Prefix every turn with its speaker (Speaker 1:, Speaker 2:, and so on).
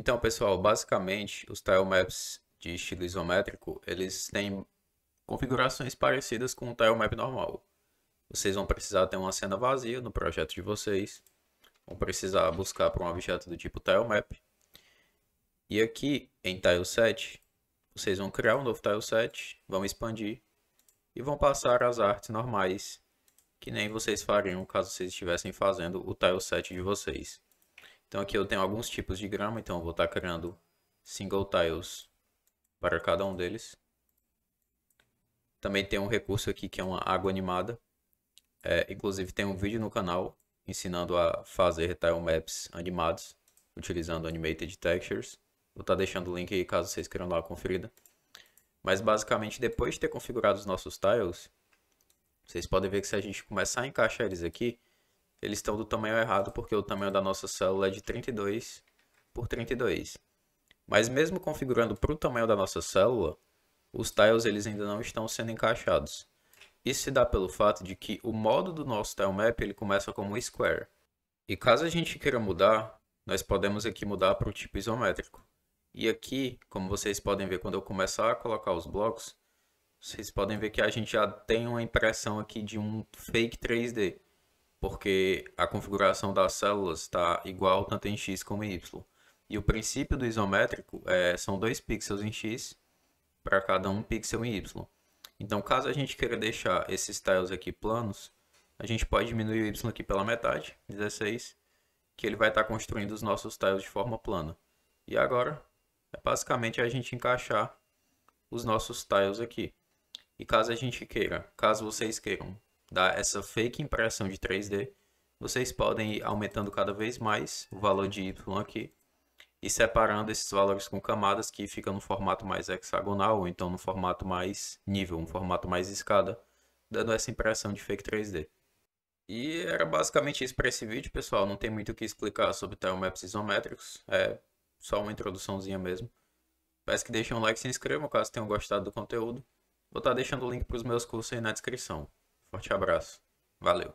Speaker 1: Então, pessoal, basicamente, os tilemaps de estilo isométrico, eles têm configurações parecidas com o tilemap normal. Vocês vão precisar ter uma cena vazia no projeto de vocês. Vão precisar buscar para um objeto do tipo tilemap. E aqui em tileset, vocês vão criar um novo tileset, vão expandir e vão passar as artes normais, que nem vocês fariam caso vocês estivessem fazendo o tileset de vocês. Então aqui eu tenho alguns tipos de grama, então eu vou estar criando single tiles para cada um deles. Também tem um recurso aqui que é uma água animada. É, inclusive tem um vídeo no canal ensinando a fazer tile maps animados, utilizando animated textures. Vou estar deixando o link aí caso vocês queiram dar uma conferida. Mas basicamente depois de ter configurado os nossos tiles, vocês podem ver que se a gente começar a encaixar eles aqui, eles estão do tamanho errado, porque o tamanho da nossa célula é de 32 por 32. Mas mesmo configurando para o tamanho da nossa célula, os tiles eles ainda não estão sendo encaixados. Isso se dá pelo fato de que o modo do nosso tilemap ele começa como square. E caso a gente queira mudar, nós podemos aqui mudar para o tipo isométrico. E aqui, como vocês podem ver quando eu começar a colocar os blocos, vocês podem ver que a gente já tem uma impressão aqui de um fake 3D porque a configuração das células está igual tanto em x como em y. E o princípio do isométrico é, são dois pixels em x para cada um pixel em y. Então, caso a gente queira deixar esses tiles aqui planos, a gente pode diminuir o y aqui pela metade, 16, que ele vai estar tá construindo os nossos tiles de forma plana. E agora, é basicamente a gente encaixar os nossos tiles aqui. E caso a gente queira, caso vocês queiram dá essa fake impressão de 3D, vocês podem ir aumentando cada vez mais o valor de Y aqui e separando esses valores com camadas que fica no formato mais hexagonal, ou então no formato mais nível, um formato mais escada, dando essa impressão de fake 3D. E era basicamente isso para esse vídeo, pessoal. Não tem muito o que explicar sobre tilemaps isométricos, é só uma introduçãozinha mesmo. Peço que deixem um like e se inscrevam caso tenham gostado do conteúdo. Vou estar tá deixando o link para os meus cursos aí na descrição. Forte abraço. Valeu.